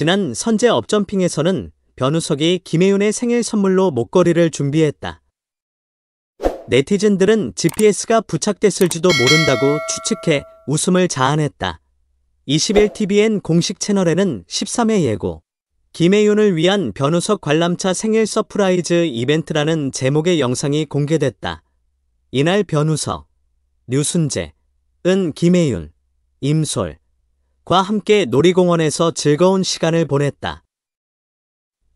지난 선제 업점핑에서는 변우석이 김혜윤의 생일 선물로 목걸이를 준비했다. 네티즌들은 GPS가 부착됐을지도 모른다고 추측해 웃음을 자아냈다. 21TVN 공식 채널에는 13회 예고 김혜윤을 위한 변우석 관람차 생일 서프라이즈 이벤트라는 제목의 영상이 공개됐다. 이날 변우석, 류순재, 은 김혜윤, 임솔, 가족과 함께 놀이공원에서 즐거운 시간을 보냈다.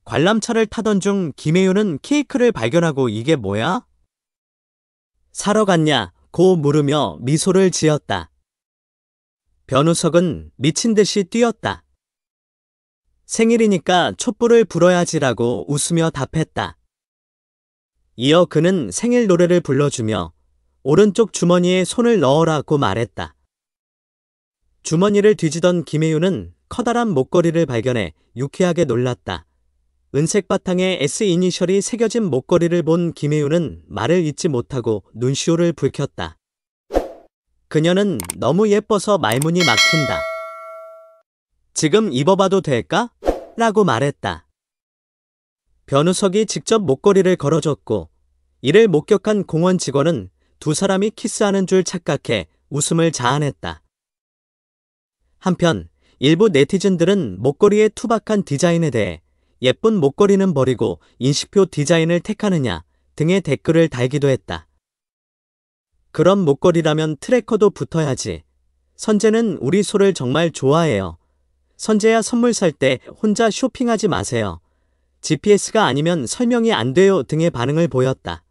관람차를 타던 중 김혜윤은 케이크를 발견하고 이게 뭐야? 사러 갔냐? 고 물으며 미소를 지었다. 변우석은 미친 듯이 뛰었다. 생일이니까 촛불을 불어야지라고 웃으며 답했다. 이어 그는 생일 노래를 불러주며 오른쪽 주머니에 손을 넣으라고 말했다. 주머니를 뒤지던 김혜윤은 커다란 목걸이를 발견해 유쾌하게 놀랐다. 은색 바탕에 S 이니셜이 새겨진 목걸이를 본 김혜윤은 말을 잇지 못하고 눈시울을 붉혔다. 그녀는 너무 예뻐서 말문이 막힌다. 지금 입어봐도 될까? 라고 말했다. 변우석이 직접 목걸이를 걸어줬고 이를 목격한 공원 직원은 두 사람이 키스하는 줄 착각해 웃음을 자아냈다. 한편 일부 네티즌들은 목걸이의 투박한 디자인에 대해 예쁜 목걸이는 버리고 인식표 디자인을 택하느냐 등의 댓글을 달기도 했다. 그런 목걸이라면 트래커도 붙어야지. 선재는 우리 소를 정말 좋아해요. 선재야 선물 살 때 혼자 쇼핑하지 마세요. GPS가 아니면 설명이 안 돼요 등의 반응을 보였다.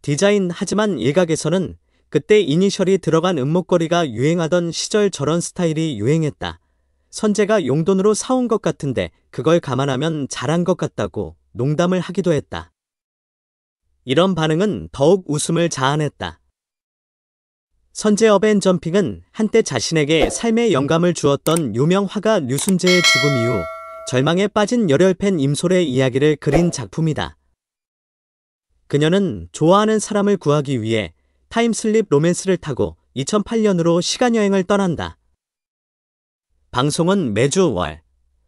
디자인 하지만 일각에서는 그때 이니셜이 들어간 음목걸이가 유행하던 시절 저런 스타일이 유행했다. 선재가 용돈으로 사온 것 같은데 그걸 감안하면 잘한 것 같다고 농담을 하기도 했다. 이런 반응은 더욱 웃음을 자아냈다. 선재 어벤 점핑은 한때 자신에게 삶의 영감을 주었던 유명 화가 류순재의 죽음 이후 절망에 빠진 열혈팬 임솔의 이야기를 그린 작품이다. 그녀는 좋아하는 사람을 구하기 위해 타임슬립 로맨스를 타고 2008년으로 시간여행을 떠난다. 방송은 매주 월,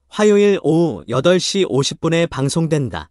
화요일 오후 8시 50분에 방송된다.